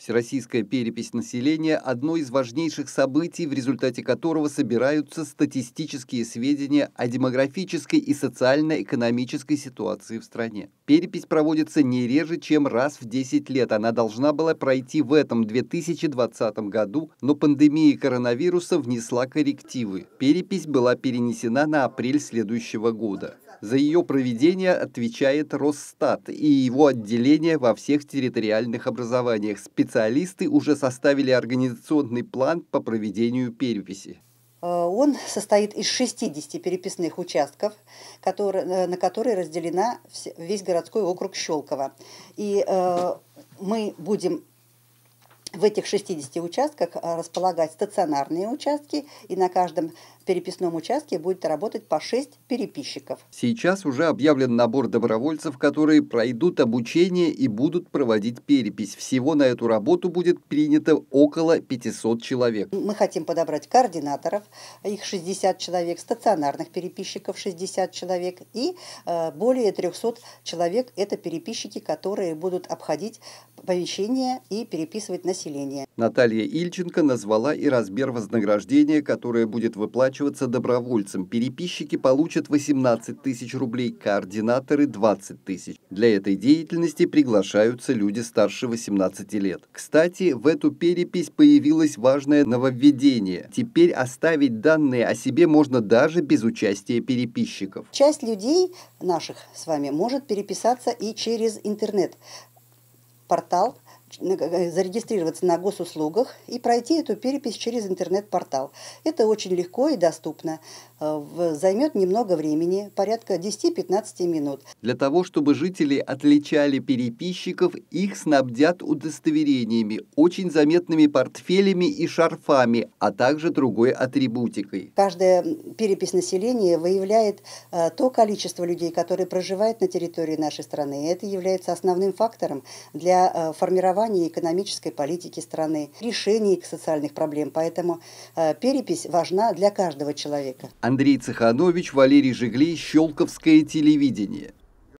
Всероссийская перепись населения – одно из важнейших событий, в результате которого собираются статистические сведения о демографической и социально-экономической ситуации в стране. Перепись проводится не реже, чем раз в 10 лет. Она должна была пройти в этом 2020 году, но пандемия коронавируса внесла коррективы. Перепись была перенесена на апрель следующего года. За ее проведение отвечает Росстат и его отделение во всех территориальных образованиях. Специалисты уже составили организационный план по проведению переписи. Он состоит из 60 переписных участков, которые, э, на которые разделена весь городской округ Щелково. И э, мы будем в этих 60 участках э, располагать стационарные участки, и на каждом переписном участке будет работать по 6 переписчиков. Сейчас уже объявлен набор добровольцев, которые пройдут обучение и будут проводить перепись. Всего на эту работу будет принято около 500 человек. Мы хотим подобрать координаторов, их 60 человек, стационарных переписчиков 60 человек и э, более 300 человек – это переписчики, которые будут обходить помещение и переписывать население населения. Наталья Ильченко назвала и размер вознаграждения, которое будет выплачиваться добровольцам. Переписчики получат 18 тысяч рублей, координаторы – 20 тысяч. Для этой деятельности приглашаются люди старше 18 лет. Кстати, в эту перепись появилось важное нововведение. Теперь оставить данные о себе можно даже без участия переписчиков. Часть людей наших с вами может переписаться и через интернет-портал – Э, зарегистрироваться на госуслугах и пройти эту перепись через интернет-портал. Это очень легко и доступно. Э, займет немного времени, порядка 10-15 минут. Для того, чтобы жители отличали переписчиков, их снабдят удостоверениями, очень заметными портфелями и шарфами, а также другой атрибутикой. Каждая перепись населения выявляет э, то количество людей, которые проживают на территории нашей страны. это является основным фактором для формирования формирования экономической политики страны, решения их социальных проблем. Поэтому э, перепись важна для каждого человека. Андрей Цеханович, Валерий Жигли, Щелковское телевидение.